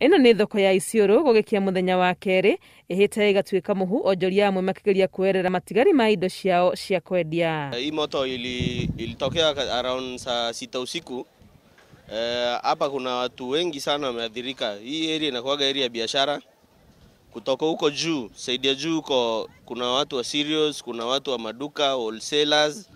ĩno nĩ thoko ya iciũrũ gũgĩkia mũthenya wa kerĩ ĩhĩte ĩgatuĩka mũhu onjoria amwe makĩgeria kuerera matigari ma indo ciao cia kwendia. Eh, hii moto ili, ilitokea around saa sita usiku eh, hapa. Uh, kuna watu wengi sana wameathirika. Hii area inakuaga area ya biashara. Kutoka huko juu saidi ya juu huko kuna watu wa serious, kuna watu wa maduka wholesalers,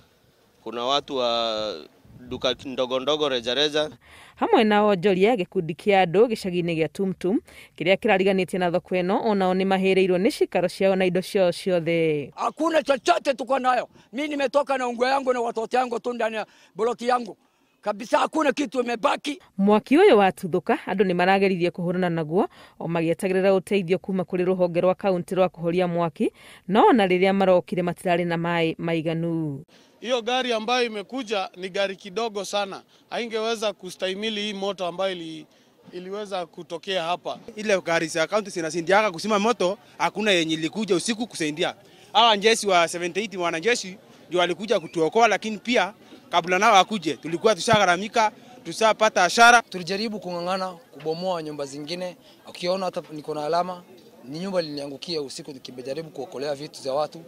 kuna watu wa duka ndogo ndogo rejareja hamwe na onjoria gikundi kia andu gicagi-ini gia tumtum kiria kirariganitie na thoko ino onao ni mahiriirwo ni cikaro ciao na indo ciao ciothe hakuna chochote tuko nayo mi nimetoka na unguo yangu na watoto yangu tu ndani ya boloti yangu kabisa hakuna kitu imebaki. Mwaki uyu watuthuka andu ni marageririe kuhurana naguo o magietegerera uteithio kuma kuri ruhonge rwa kaunti rwa kuhoria mwaki, no na riria marokire matirari na mai maiganu. Hiyo gari ambayo imekuja ni gari kidogo sana, haingeweza kustahimili hii moto ambayo ili iliweza kutokea hapa. Ile gari za kaunti zinasindiaga kusima moto, hakuna yenye ilikuja usiku kusaidia. Hawa jeshi wa 78 wanajeshi ndio walikuja kutuokoa, lakini pia kabla nao akuje, tulikuwa tushagharamika, tushapata ashara. Tulijaribu kung'ang'ana kubomoa nyumba zingine, ukiona hata niko na alama ni nyumba liliangukia usiku, tukijaribu kuokolea vitu vya watu,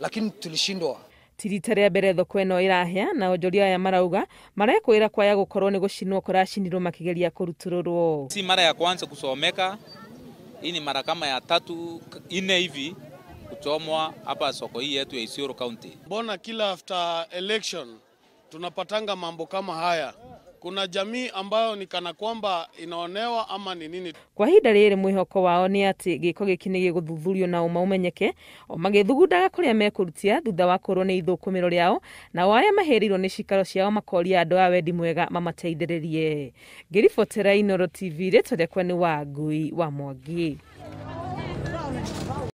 lakini tulishindwa tirita ria mbere thoko ino irahia na onjoria aya marauga marekwira kwaya gukorwo ni gucinwo kuracinirwo makigeria kurutururwo si mara ya kwanza kusomeka hii ni mara kama ya tatu ine hivi kuchomwa hapa soko hii yetu ya Isiolo County mbona kila after election tunapatanga mambo kama haya kuna jamii ambayo ni kana kwamba inaonewa ama ni nini. Kwa ihinda riri mwihoko wao ni ati giko giki ni giguthuthurio na uma umenyeke o magithugundaga kuria mekurutia thutha wa kurwo ni ithukumiro riao nao aria mahereirwo ni cikaro ciao makoria andu a wendi mwega mamateithĩrĩrie ngiribotera inoro TV rĩtwa rĩakwa wa ngui wa Mwangi